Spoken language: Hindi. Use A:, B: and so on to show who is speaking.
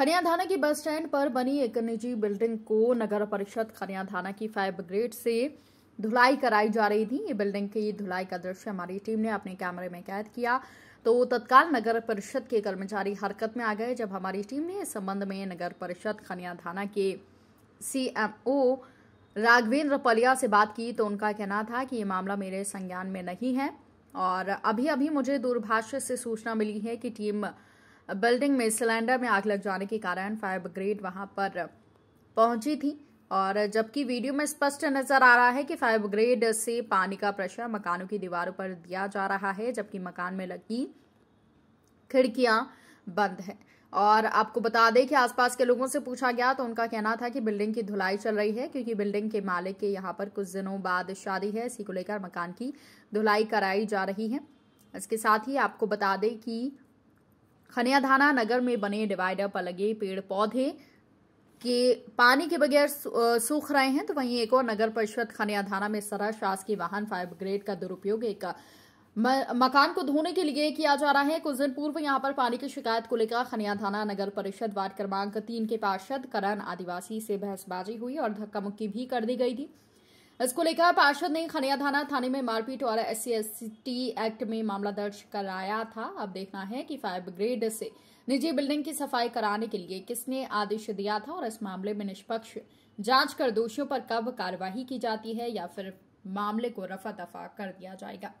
A: खनिया थाना की बस स्टैंड पर बनी एक निजी बिल्डिंग को नगर परिषद थाना की फाइव ब्रिगेड से धुलाई कराई जा रही थी ये बिल्डिंग की धुलाई का दृश्य हमारी टीम ने अपने कैमरे में कैद किया तो तत्काल नगर परिषद के कर्मचारी हरकत में आ गए जब हमारी टीम ने इस संबंध में नगर परिषद खनिया थाना के सीएमओ राघवेंद्र पलिया से बात की तो उनका कहना था कि ये मामला मेरे संज्ञान में नहीं है और अभी अभी मुझे दूरभाष्य से सूचना मिली है कि टीम बिल्डिंग में सिलेंडर में आग लग जाने के कारण फायर ब्रिगेड वहां पर पहुंची थी और जबकि वीडियो में स्पष्ट नजर आ रहा है कि फायर ब्रिगेड से पानी का प्रेशर मकानों की दीवारों पर दिया जा रहा है जबकि मकान में लगी खिड़कियां बंद है और आपको बता दें कि आसपास के लोगों से पूछा गया तो उनका कहना था कि बिल्डिंग की धुलाई चल रही है क्योंकि बिल्डिंग के मालिक के यहाँ पर कुछ दिनों बाद शादी है इसी को लेकर मकान की धुलाई कराई जा रही है इसके साथ ही आपको बता दें कि खनियाधाना नगर में बने डिवाइडर पर लगे पेड़ पौधे के पानी के बगैर सूख रहे हैं तो वहीं एक और नगर परिषद खनियाधाना में सरा शासकीय वाहन फायर ब्रिगेड का दुरुपयोग एक मकान को धोने के लिए किया जा रहा है कुछ दिन पूर्व यहां पर पानी की शिकायत को लेकर खनियाधाना नगर परिषद वार्ड क्रमांक तीन के पार्षद करण आदिवासी से बहसबाजी हुई और धक्का मुक्की भी कर दी गई थी इसको लेकर पार्षद ने खनिया थाना थाने में मारपीट और एस सी एक्ट में मामला दर्ज कराया था अब देखना है कि फायर ब्रिग्रेड से निजी बिल्डिंग की सफाई कराने के लिए किसने आदेश दिया था और इस मामले में निष्पक्ष जांच कर दोषियों पर कब कार्यवाही की जाती है या फिर मामले को रफा दफा कर दिया जाएगा